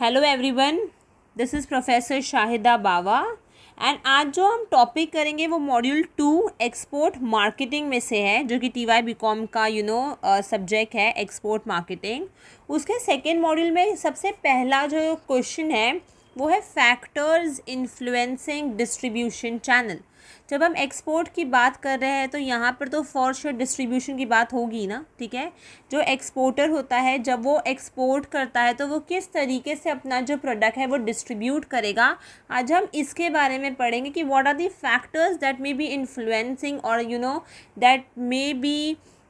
Hello everyone this is professor Shahida Bawa and आज जो हम टॉपिक करेंगे वो मॉड्यूल टू एक्सपोर्ट मार्केटिंग में से है जो कि टी वाई बी कॉम का यू नो सब्जेक्ट है एक्सपोर्ट मार्केटिंग उसके सेकेंड मॉड्यूल में सबसे पहला जो क्वेश्चन है वो है फैक्टर्स इन्फ्लुएंसिंग डिस्ट्रीब्यूशन चैनल जब हम एक्सपोर्ट की बात कर रहे हैं तो यहाँ पर तो फॉर श्योर डिस्ट्रीब्यूशन की बात होगी ना ठीक है जो एक्सपोर्टर होता है जब वो एक्सपोर्ट करता है तो वो किस तरीके से अपना जो प्रोडक्ट है वो डिस्ट्रीब्यूट करेगा आज हम इसके बारे में पढ़ेंगे कि what are the factors that may be influencing और you know that may be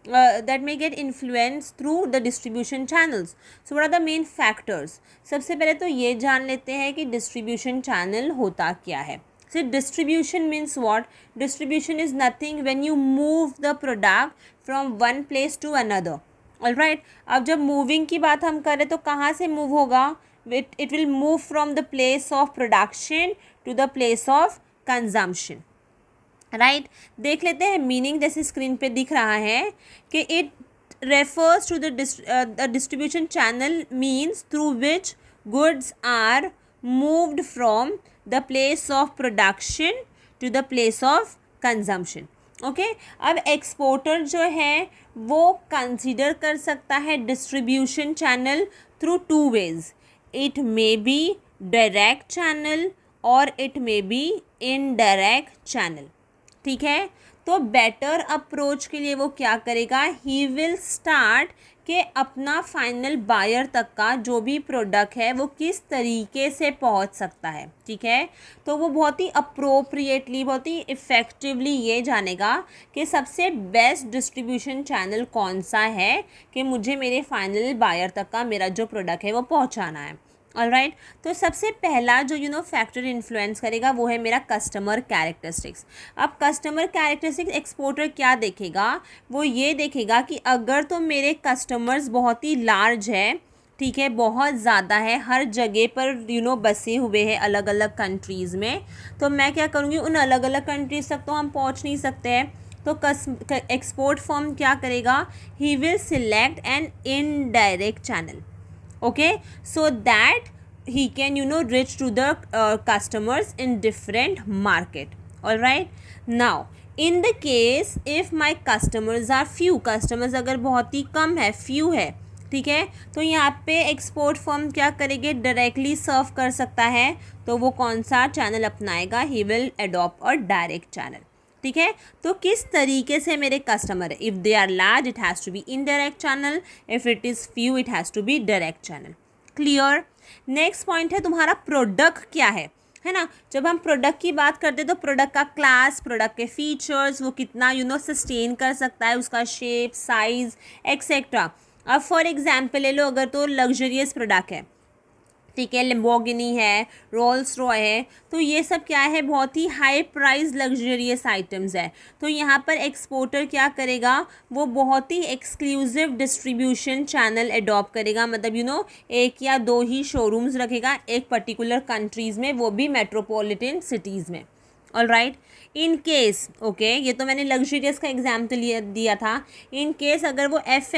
uh, that may get influenced through the distribution channels so what are the main factors सबसे पहले तो ये जान लेते हैं कि distribution channel होता क्या है so distribution means what distribution is nothing when you move the product from one place to another All right. अब जब moving की बात हम करें तो कहाँ से move होगा It it will move from the place of production to the place of consumption. Right देख लेते हैं मीनिंग जैसे स्क्रीन पे दिख रहा है कि it refers to the distribution channel means through which goods are moved from the place of production to the place of consumption okay अब एक्सपोर्टर जो है वो कंसिडर कर सकता है distribution channel through two ways it may be direct channel और it may be indirect channel ठीक है तो बेटर अप्रोच के लिए वो क्या करेगा ही विल स्टार्ट के अपना फाइनल बायर तक का जो भी प्रोडक्ट है वो किस तरीके से पहुंच सकता है ठीक है तो वो बहुत ही अप्रोप्रिएटली बहुत ही इफ़ेक्टिवली ये जानेगा कि सबसे बेस्ट डिस्ट्रीब्यूशन चैनल कौन सा है कि मुझे मेरे फाइनल बायर तक का मेरा जो प्रोडक्ट है वो पहुंचाना है राइट right? तो सबसे पहला जो यू नो फैक्टर इन्फ्लुएंस करेगा वो है मेरा कस्टमर कैरेक्टरिस्टिक्स अब कस्टमर कैरेक्टरिस्टिक्स एक्सपोर्टर क्या देखेगा वो ये देखेगा कि अगर तो मेरे कस्टमर्स बहुत ही लार्ज है ठीक है बहुत ज़्यादा है हर जगह पर यू you नो know, बसे हुए हैं अलग अलग कंट्रीज़ में तो मैं क्या करूँगी उन अलग अलग कंट्रीज़ तक तो हम पहुँच नहीं सकते हैं तो कस एक्सपोर्ट फॉर्म क्या करेगा he will select an indirect channel okay so that he can you know reach to the uh, customers in different market all right now in the case if my customers are few customers agar bahut hi kam hai few hai ठीक है तो यहाँ पे export form क्या करेंगे directly सर्व कर सकता है तो वो कौन सा चैनल अपनाएगा ही विल एडॉप्ट और डायरेक्ट चैनल ठीक है तो किस तरीके से मेरे customer if they are large it has to be indirect channel if it is few it has to be direct channel clear next point है तुम्हारा प्रोडक्ट क्या है है ना जब हम प्रोडक्ट की बात करते हैं तो प्रोडक्ट का क्लास प्रोडक्ट के फीचर्स वो कितना यू नो सस्टेन कर सकता है उसका शेप साइज़ एक्सेट्रा अब फॉर एग्जाम्पल ले लो अगर तो लग्जरियस प्रोडक्ट है ठीक है लिम्बोगिनी है रोल्स रॉय है तो ये सब क्या है बहुत ही हाई प्राइस लग्जरियस आइटम्स है तो यहाँ पर एक्सपोर्टर क्या करेगा वो बहुत ही एक्सक्लूसिव डिस्ट्रीब्यूशन चैनल एडॉप्ट करेगा मतलब यू you नो know, एक या दो ही शोरूम्स रखेगा एक पर्टिकुलर कंट्रीज़ में वो भी मेट्रोपोलिटन सिटीज़ में all right in case okay ये तो मैंने लग्जरियस का एग्जाम्पल दिया था इन केस अगर वो एफ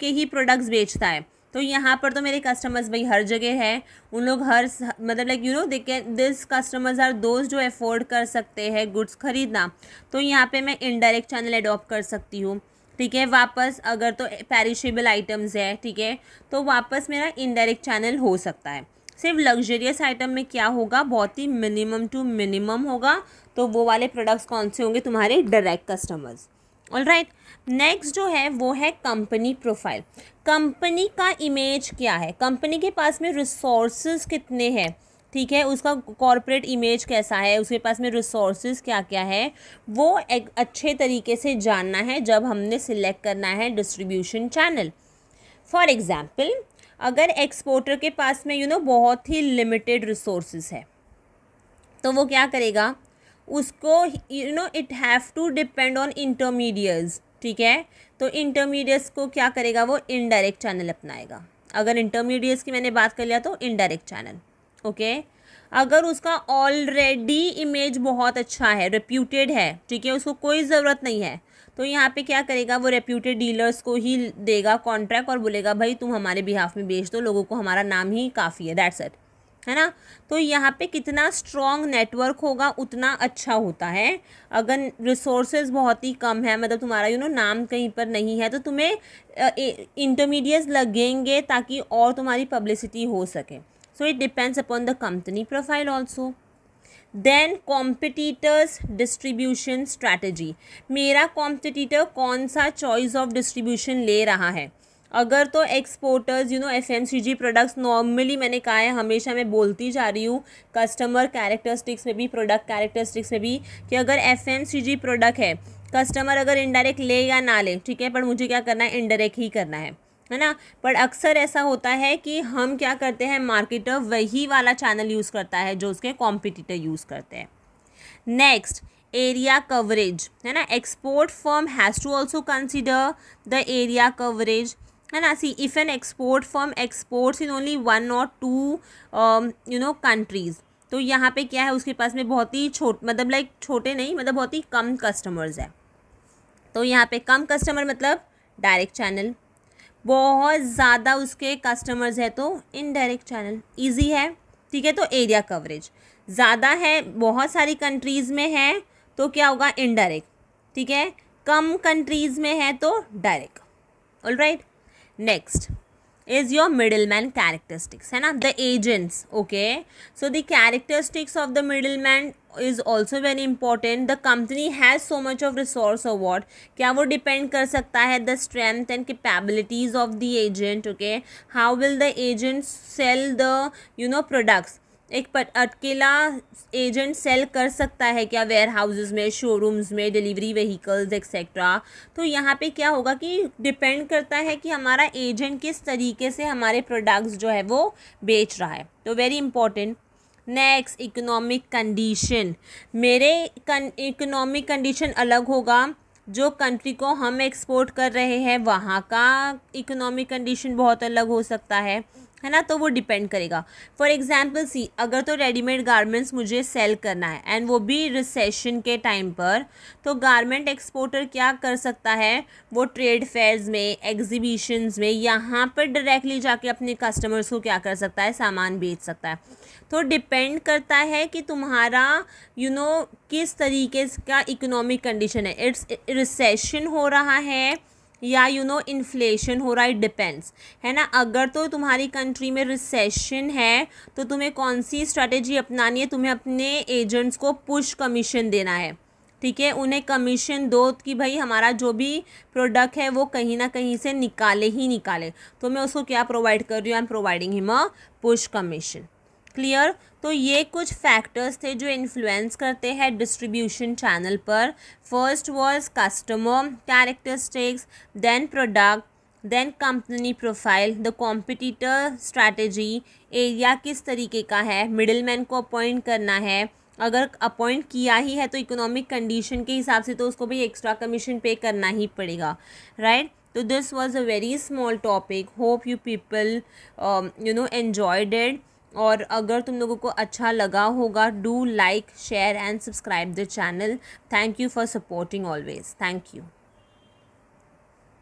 के ही प्रोडक्ट्स बेचता है तो यहाँ पर तो मेरे कस्टमर्स भाई हर जगह है उन लोग हर मतलब like you know they can this customers are those जो एफोर्ड कर सकते हैं गुड्स खरीदना तो यहाँ पर मैं इनडायरेक्ट चैनल अडॉप्ट कर सकती हूँ ठीक है वापस अगर तो पेरिशेबल आइटम्स है ठीक है तो वापस मेरा इनडायरेक्ट चैनल हो सकता है सिर्फ लग्जरियस आइटम में क्या होगा बहुत ही मिनिमम टू मिनिमम होगा तो वो वाले प्रोडक्ट्स कौन से होंगे तुम्हारे direct customers all right next जो है वो है कंपनी प्रोफाइल कंपनी का इमेज क्या है कंपनी के पास में रिसोर्स कितने हैं ठीक है उसका कॉरपोरेट इमेज कैसा है उसके पास में रिसोर्स क्या क्या है वो एक अच्छे तरीके से जानना है जब हमने सिलेक्ट करना है डिस्ट्रीब्यूशन चैनल फॉर एग्ज़ाम्पल अगर एक्सपोर्टर के पास में यू you नो know, बहुत ही लिमिटेड रिसोर्स है तो वो क्या करेगा उसको you know it have to depend on intermediates ठीक है तो इंटरमीडियस को क्या करेगा वो इनडायरेक्ट चैनल अपनाएगा अगर इंटरमीडिएट्स की मैंने बात कर लिया तो इनडायरेक्ट चैनल ओके अगर उसका ऑलरेडी इमेज बहुत अच्छा है रेप्यूटेड है ठीक है उसको कोई ज़रूरत नहीं है तो यहाँ पे क्या करेगा वो रेप्यूटेड डीलर्स को ही देगा कॉन्ट्रैक्ट और बोलेगा भाई तुम हमारे बिहाफ में बेच दो लोगों को हमारा नाम ही काफ़ी है दैट्स इट है ना तो यहाँ पे कितना स्ट्रॉन्ग नेटवर्क होगा उतना अच्छा होता है अगर रिसोर्सेज बहुत ही कम है मतलब तुम्हारा यू नो नाम कहीं पर नहीं है तो तुम्हें इंटरमीडिएट्स लगेंगे ताकि और तुम्हारी पब्लिसिटी हो सके so it depends upon the company profile also then competitors distribution strategy मेरा कॉम्पिटिटर कौन सा चॉइस ऑफ डिस्ट्रीब्यूशन ले रहा है अगर तो exporters you know F M C G products normally मैंने कहा है हमेशा मैं बोलती जा रही हूँ कस्टमर कैरेक्टरिस्टिक्स में भी प्रोडक्ट कैरेक्टरिस्टिक्स में भी कि अगर F M C G product है कस्टमर अगर इनडायरेक्ट ले या ना ले ठीक है पर मुझे क्या करना है इनडायरेक्ट ही करना है है ना पर अक्सर ऐसा होता है कि हम क्या करते हैं मार्केटर वही वाला चैनल यूज़ करता है जो उसके कॉम्पिटिटर यूज़ करते हैं नेक्स्ट एरिया कवरेज है ना export firm has to also consider the area coverage है ना see if an export form exports in only one और टू यू नो कंट्रीज़ तो यहाँ पे क्या है उसके पास में बहुत ही छोट मतलब लाइक छोटे नहीं मतलब बहुत ही कम कस्टमर्स है तो यहाँ पे कम कस्टमर मतलब डायरेक्ट चैनल बहुत ज़्यादा उसके कस्टमर्स है तो इनडायरेक्ट चैनल ईजी है ठीक है तो एरिया कवरेज ज़्यादा है बहुत सारी कंट्रीज़ में है तो क्या होगा इनडायरेक्ट ठीक है कम कंट्रीज़ में है तो direct all right Next is your middleman characteristics and right? the agents okay so the characteristics of the middleman is also very important the company has so much of resource और what क्या वो depend कर सकता है the strength and capabilities of the agent okay how will the agent sell the you know products एक अटकेला agent sell कर सकता है क्या वेयर हाउसेज में शोरूम्स में डिलीवरी व्हीकल्स एक्सेट्रा तो यहाँ पे क्या होगा कि डिपेंड करता है कि हमारा एजेंट किस तरीके से हमारे प्रोडक्ट्स जो है वो बेच रहा है तो very important next economic condition मेरे इकोनॉमिक कंडीशन अलग होगा जो कंट्री को हम एक्सपोर्ट कर रहे हैं वहाँ का इकोनॉमिक कंडीशन बहुत अलग हो सकता है है ना तो वो डिपेंड करेगा फॉर एग्जाम्पल सी अगर तो रेडीमेड गारमेंट्स मुझे सेल करना है एंड वो भी रिसेशन के टाइम पर तो गारमेंट एक्सपोर्टर क्या कर सकता है वो ट्रेड फेयर्स में एग्जीबिशंस में यहाँ पर डायरेक्टली जाके अपने कस्टमर्स को क्या कर सकता है सामान बेच सकता है तो डिपेंड करता है कि तुम्हारा यू you नो know, किस तरीके का इकोनॉमिक कंडीशन है इट्स रिसेशन हो रहा है या यू नो इन्फ्लेशन हो रहा है डिपेंड्स है ना अगर तो तुम्हारी कंट्री में रिसेशन है तो तुम्हें कौन सी स्ट्रेटेजी अपनानी है तुम्हें अपने एजेंट्स को पुश कमीशन देना है ठीक है उन्हें कमीशन दो कि भाई हमारा जो भी प्रोडक्ट है वो कहीं ना कहीं से निकाले ही निकाले तो मैं उसको क्या प्रोवाइड कर रही हूँ I am providing him a push commission clear तो ये कुछ फैक्टर्स थे जो इन्फ्लुएंस करते हैं डिस्ट्रीब्यूशन चैनल पर first was customer characteristics then product then company profile the competitor strategy area किस तरीके का है मिडिल मैन को अपॉइंट करना है अगर अपॉइंट किया ही है तो इकोनॉमिक कंडीशन के हिसाब से तो उसको भी एक्स्ट्रा कमीशन पे करना ही पड़ेगा राइट तो this was a very small topic hope you people you know enjoyed it और अगर तुम लोगों को अच्छा लगा होगा do like share and subscribe the channel thank you for supporting always thank you